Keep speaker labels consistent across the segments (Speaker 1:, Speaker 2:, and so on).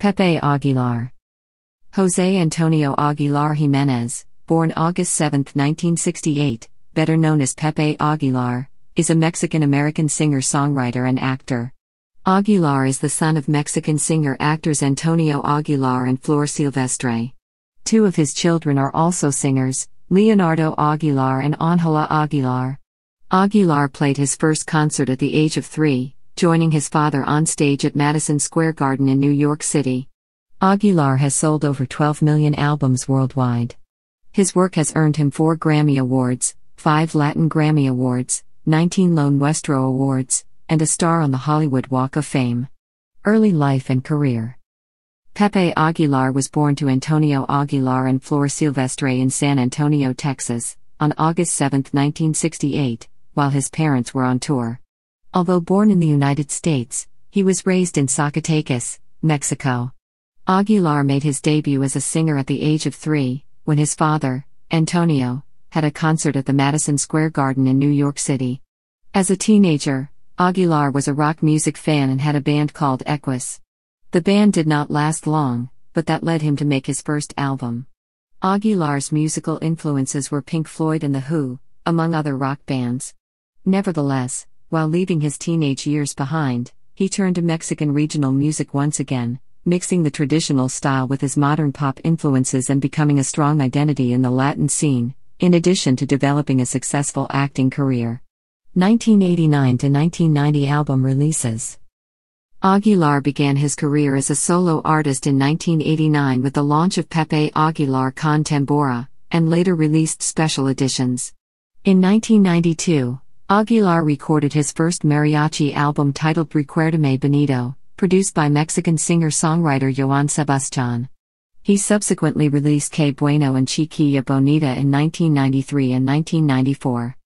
Speaker 1: Pepe Aguilar. Jose Antonio Aguilar Jimenez, born August 7, 1968, better known as Pepe Aguilar, is a Mexican American singer songwriter and actor. Aguilar is the son of Mexican singer actors Antonio Aguilar and Flor Silvestre. Two of his children are also singers, Leonardo Aguilar and Angela Aguilar. Aguilar played his first concert at the age of three, joining his father on stage at Madison Square Garden in New York City. Aguilar has sold over 12 million albums worldwide. His work has earned him four Grammy Awards, five Latin Grammy Awards, 19 Lone Westro Awards, and a star on the Hollywood Walk of Fame. Early life and career. Pepe Aguilar was born to Antonio Aguilar and Flor Silvestre in San Antonio, Texas, on August 7, 1968, while his parents were on tour. Although born in the United States, he was raised in Zacatecas, Mexico. Aguilar made his debut as a singer at the age of three, when his father, Antonio, had a concert at the Madison Square Garden in New York City. As a teenager, Aguilar was a rock music fan and had a band called Equus. The band did not last long, but that led him to make his first album. Aguilar's musical influences were Pink Floyd and The Who, among other rock bands. Nevertheless, while leaving his teenage years behind, he turned to Mexican regional music once again, mixing the traditional style with his modern pop influences and becoming a strong identity in the Latin scene, in addition to developing a successful acting career. 1989 to 1990 album releases. Aguilar began his career as a solo artist in 1989 with the launch of Pepe Aguilar con Tambora, and later released special editions. In 1992, Aguilar recorded his first mariachi album titled Recuérdame Benito, produced by Mexican singer-songwriter Joan Sebastian. He subsequently released Que Bueno and Chiquilla Bonita in 1993 and 1994.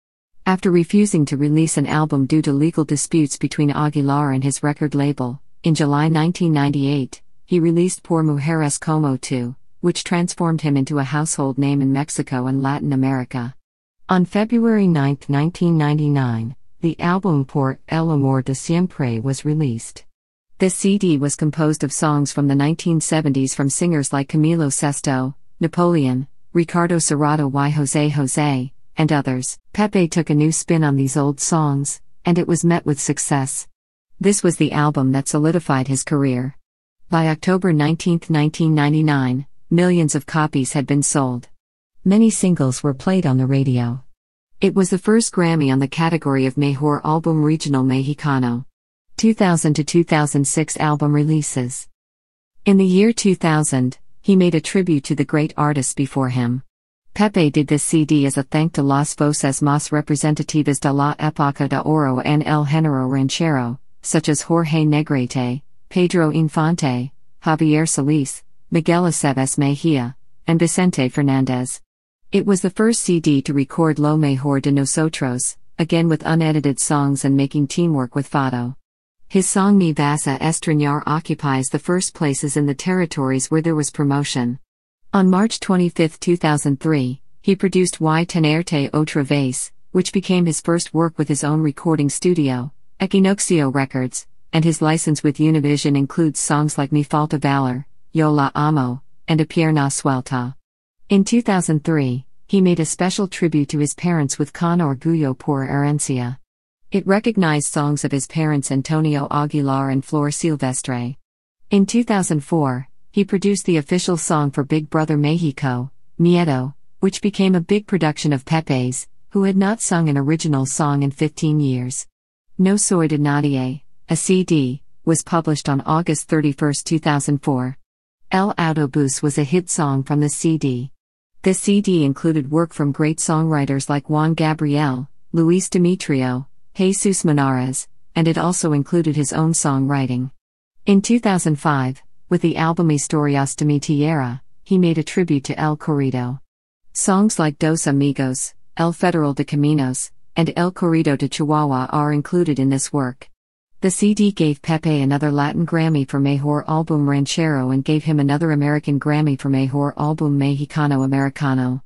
Speaker 1: After refusing to release an album due to legal disputes between Aguilar and his record label, in July 1998, he released Por Mujeres Como 2, which transformed him into a household name in Mexico and Latin America. On February 9, 1999, the album Por El Amor de Siempre was released. The CD was composed of songs from the 1970s from singers like Camilo Sesto, Napoleon, Ricardo Serrato, y Jose Jose, and others. Pepe took a new spin on these old songs, and it was met with success. This was the album that solidified his career. By October 19, 1999, millions of copies had been sold many singles were played on the radio. It was the first Grammy on the category of Mejor Álbum Regional Mexicano. 2000 to 2006 album releases. In the year 2000, he made a tribute to the great artists before him. Pepe did this CD as a thank to las voces más representativas de la época de oro and el género ranchero, such as Jorge Negrete, Pedro Infante, Javier Solís, Miguel Aceves Mejia, and Vicente Fernandez. It was the first CD to record Lo Mejor de Nosotros, again with unedited songs and making teamwork with Fado. His song Mi Vasa a Estreñar occupies the first places in the territories where there was promotion. On March 25, 2003, he produced Y Tenerte Otra Vez, which became his first work with his own recording studio, Equinoxio Records, and his license with Univision includes songs like Mi Falta Valor, Yo La Amo, and A Pierna Suelta. In 2003, he made a special tribute to his parents with Con Orgullo por Herencia. It recognized songs of his parents Antonio Aguilar and Flor Silvestre. In 2004, he produced the official song for Big Brother Mexico, Miedo, which became a big production of Pepe's, who had not sung an original song in 15 years. No Soy de Nadie, a CD, was published on August 31, 2004. El Autobus was a hit song from the CD. This CD included work from great songwriters like Juan Gabriel, Luis Demetrio, Jesus Menares, and it also included his own songwriting. In 2005, with the album Historias de mi Tierra, he made a tribute to El Corrido. Songs like Dos Amigos, El Federal de Caminos, and El Corrido de Chihuahua are included in this work. The CD gave Pepe another Latin Grammy for Mejor Album Ranchero and gave him another American Grammy for Mejor Album Mexicano Americano.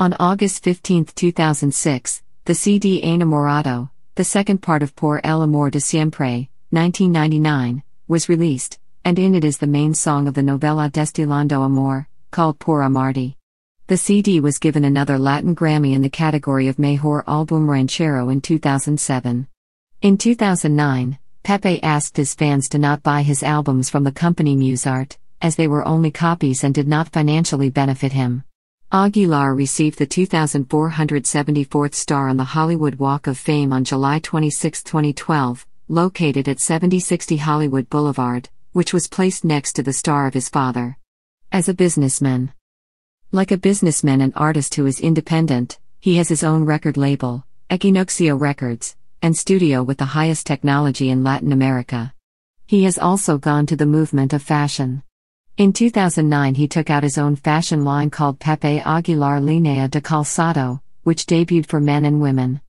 Speaker 1: On August 15, 2006, the CD Enamorado, the second part of Por El Amor de Siempre, 1999, was released, and in it is the main song of the novela Destilando Amor, called Por Amarti. The CD was given another Latin Grammy in the category of Mejor Album Ranchero in 2007. In 2009, Pepe asked his fans to not buy his albums from the company Musart, as they were only copies and did not financially benefit him. Aguilar received the 2,474th star on the Hollywood Walk of Fame on July 26, 2012, located at 7060 Hollywood Boulevard, which was placed next to the star of his father. As a businessman, like a businessman and artist who is independent, he has his own record label, Equinoxio Records, and studio with the highest technology in Latin America. He has also gone to the movement of fashion. In 2009, he took out his own fashion line called Pepe Aguilar Linea de Calzado, which debuted for men and women.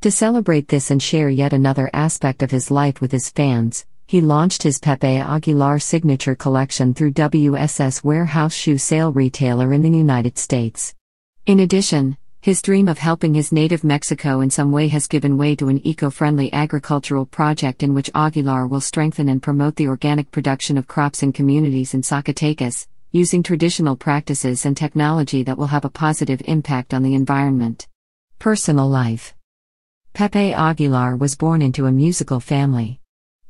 Speaker 1: To celebrate this and share yet another aspect of his life with his fans, he launched his Pepe Aguilar signature collection through WSS Warehouse shoe sale retailer in the United States. In addition, his dream of helping his native Mexico in some way has given way to an eco friendly agricultural project in which Aguilar will strengthen and promote the organic production of crops in communities in Zacatecas, using traditional practices and technology that will have a positive impact on the environment. Personal life Pepe Aguilar was born into a musical family.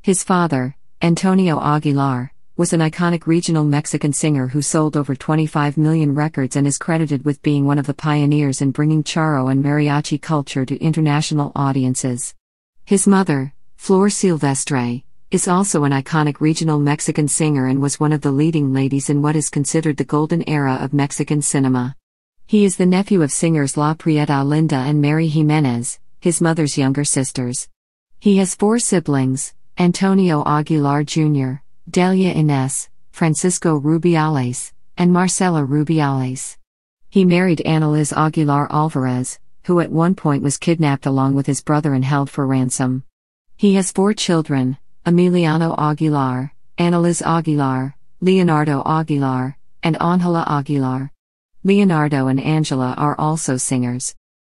Speaker 1: His father, Antonio Aguilar, was an iconic regional Mexican singer who sold over 25 million records and is credited with being one of the pioneers in bringing charro and mariachi culture to international audiences. His mother, Flor Silvestre, is also an iconic regional Mexican singer and was one of the leading ladies in what is considered the golden era of Mexican cinema. He is the nephew of singers La Prieta Linda and Mary Jimenez, his mother's younger sisters. He has four siblings Antonio Aguilar Jr., Delia Inés, Francisco Rubiales, and Marcela Rubiales. He married Analiz Aguilar Alvarez, who at one point was kidnapped along with his brother and held for ransom. He has four children Emiliano Aguilar, Analiz Aguilar, Leonardo Aguilar, and Angela Aguilar. Leonardo and Angela are also singers.